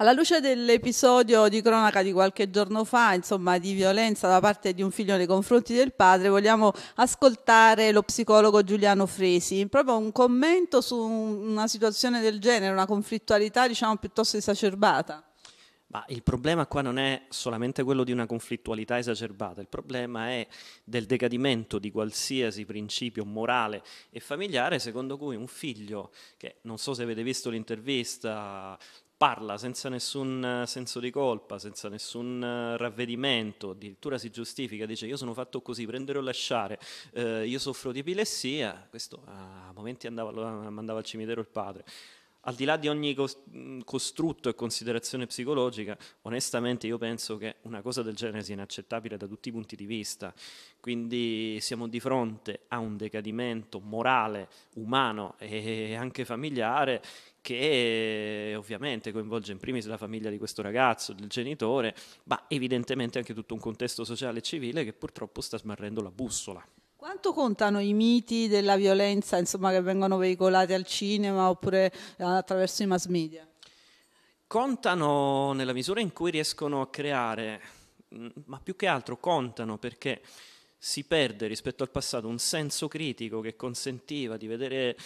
Alla luce dell'episodio di cronaca di qualche giorno fa, insomma, di violenza da parte di un figlio nei confronti del padre, vogliamo ascoltare lo psicologo Giuliano Fresi. Proprio un commento su una situazione del genere, una conflittualità diciamo piuttosto esacerbata. Ma il problema qua non è solamente quello di una conflittualità esacerbata, il problema è del decadimento di qualsiasi principio morale e familiare secondo cui un figlio, che non so se avete visto l'intervista parla senza nessun eh, senso di colpa, senza nessun eh, ravvedimento, addirittura si giustifica, dice io sono fatto così, prendere o lasciare, eh, io soffro di epilessia, questo ah, a momenti andava, mandava al cimitero il padre, al di là di ogni costrutto e considerazione psicologica, onestamente io penso che una cosa del genere sia inaccettabile da tutti i punti di vista. Quindi siamo di fronte a un decadimento morale, umano e anche familiare che ovviamente coinvolge in primis la famiglia di questo ragazzo, del genitore, ma evidentemente anche tutto un contesto sociale e civile che purtroppo sta smarrendo la bussola quanto contano i miti della violenza insomma, che vengono veicolati al cinema oppure eh, attraverso i mass media? Contano nella misura in cui riescono a creare, mm, ma più che altro contano perché si perde rispetto al passato un senso critico che consentiva di vedere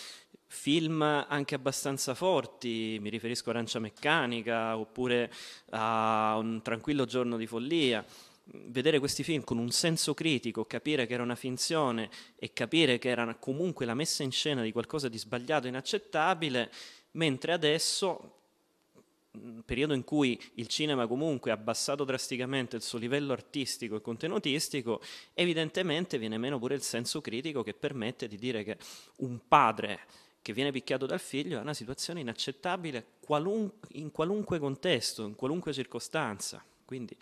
film anche abbastanza forti, mi riferisco a Arancia Meccanica oppure a Un tranquillo giorno di follia vedere questi film con un senso critico, capire che era una finzione e capire che era comunque la messa in scena di qualcosa di sbagliato e inaccettabile, mentre adesso, mm, periodo in cui il cinema comunque ha abbassato drasticamente il suo livello artistico e contenutistico, evidentemente viene meno pure il senso critico che permette di dire che un padre che viene picchiato dal figlio è una situazione inaccettabile qualun- in qualunque contesto, in qualunque circostanza. Quindi